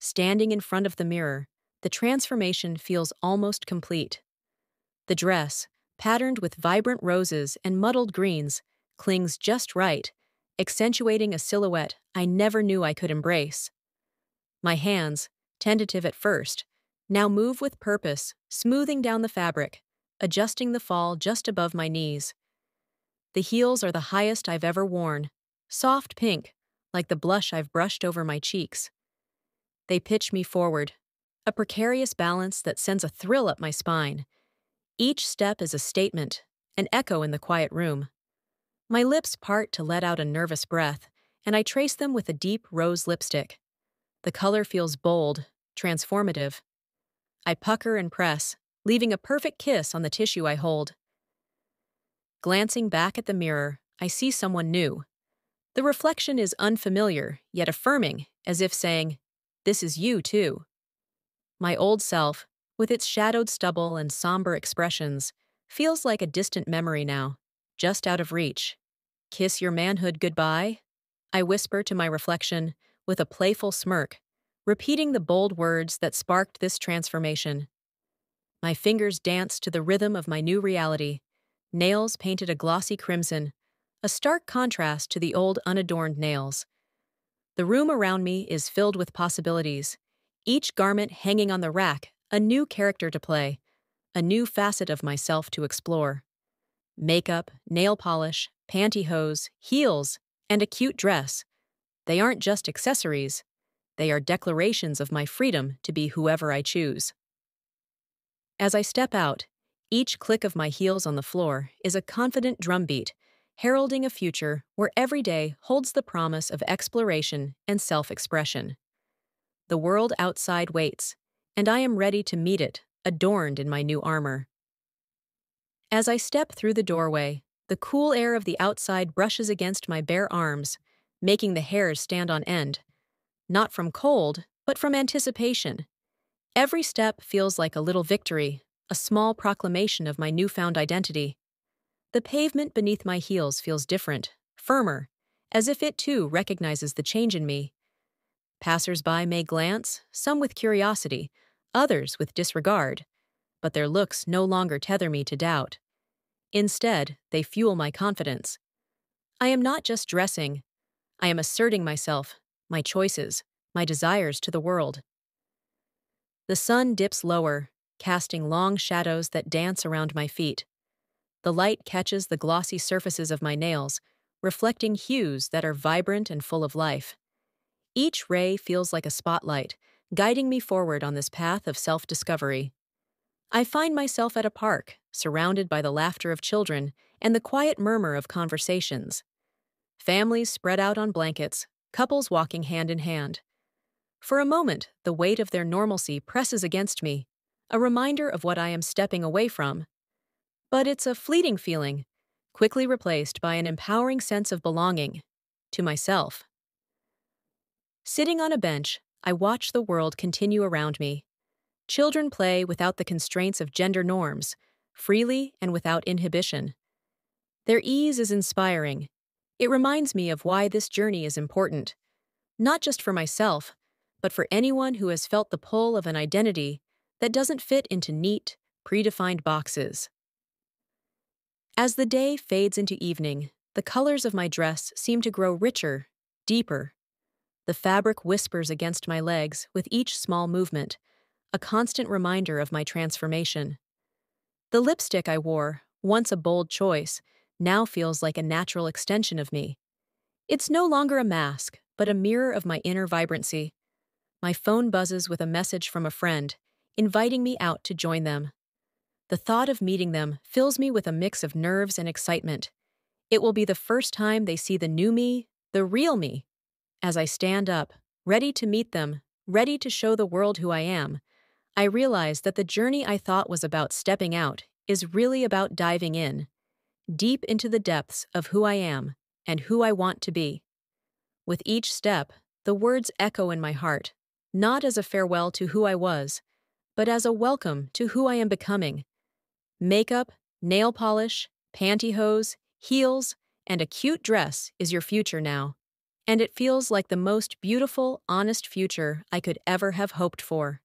Standing in front of the mirror, the transformation feels almost complete. The dress, patterned with vibrant roses and muddled greens, clings just right, accentuating a silhouette I never knew I could embrace. My hands, tentative at first, now move with purpose, smoothing down the fabric, adjusting the fall just above my knees. The heels are the highest I've ever worn, soft pink, like the blush I've brushed over my cheeks. They pitch me forward, a precarious balance that sends a thrill up my spine. Each step is a statement, an echo in the quiet room. My lips part to let out a nervous breath, and I trace them with a deep rose lipstick. The color feels bold, transformative. I pucker and press, leaving a perfect kiss on the tissue I hold. Glancing back at the mirror, I see someone new. The reflection is unfamiliar, yet affirming, as if saying, this is you, too. My old self, with its shadowed stubble and somber expressions, feels like a distant memory now, just out of reach. Kiss your manhood goodbye? I whisper to my reflection, with a playful smirk, repeating the bold words that sparked this transformation. My fingers dance to the rhythm of my new reality, nails painted a glossy crimson, a stark contrast to the old unadorned nails, the room around me is filled with possibilities, each garment hanging on the rack, a new character to play, a new facet of myself to explore. Makeup, nail polish, pantyhose, heels, and a cute dress. They aren't just accessories, they are declarations of my freedom to be whoever I choose. As I step out, each click of my heels on the floor is a confident drumbeat heralding a future where every day holds the promise of exploration and self expression. The world outside waits, and I am ready to meet it, adorned in my new armor. As I step through the doorway, the cool air of the outside brushes against my bare arms, making the hairs stand on end. Not from cold, but from anticipation. Every step feels like a little victory, a small proclamation of my newfound identity. The pavement beneath my heels feels different, firmer, as if it too recognizes the change in me. Passers-by may glance, some with curiosity, others with disregard, but their looks no longer tether me to doubt. Instead, they fuel my confidence. I am not just dressing. I am asserting myself, my choices, my desires to the world. The sun dips lower, casting long shadows that dance around my feet. The light catches the glossy surfaces of my nails, reflecting hues that are vibrant and full of life. Each ray feels like a spotlight, guiding me forward on this path of self discovery. I find myself at a park, surrounded by the laughter of children and the quiet murmur of conversations. Families spread out on blankets, couples walking hand in hand. For a moment, the weight of their normalcy presses against me, a reminder of what I am stepping away from but it's a fleeting feeling, quickly replaced by an empowering sense of belonging to myself. Sitting on a bench, I watch the world continue around me. Children play without the constraints of gender norms, freely and without inhibition. Their ease is inspiring. It reminds me of why this journey is important, not just for myself, but for anyone who has felt the pull of an identity that doesn't fit into neat, predefined boxes. As the day fades into evening, the colors of my dress seem to grow richer, deeper. The fabric whispers against my legs with each small movement, a constant reminder of my transformation. The lipstick I wore, once a bold choice, now feels like a natural extension of me. It's no longer a mask, but a mirror of my inner vibrancy. My phone buzzes with a message from a friend, inviting me out to join them. The thought of meeting them fills me with a mix of nerves and excitement. It will be the first time they see the new me, the real me. As I stand up, ready to meet them, ready to show the world who I am, I realize that the journey I thought was about stepping out is really about diving in, deep into the depths of who I am and who I want to be. With each step, the words echo in my heart, not as a farewell to who I was, but as a welcome to who I am becoming Makeup, nail polish, pantyhose, heels, and a cute dress is your future now. And it feels like the most beautiful, honest future I could ever have hoped for.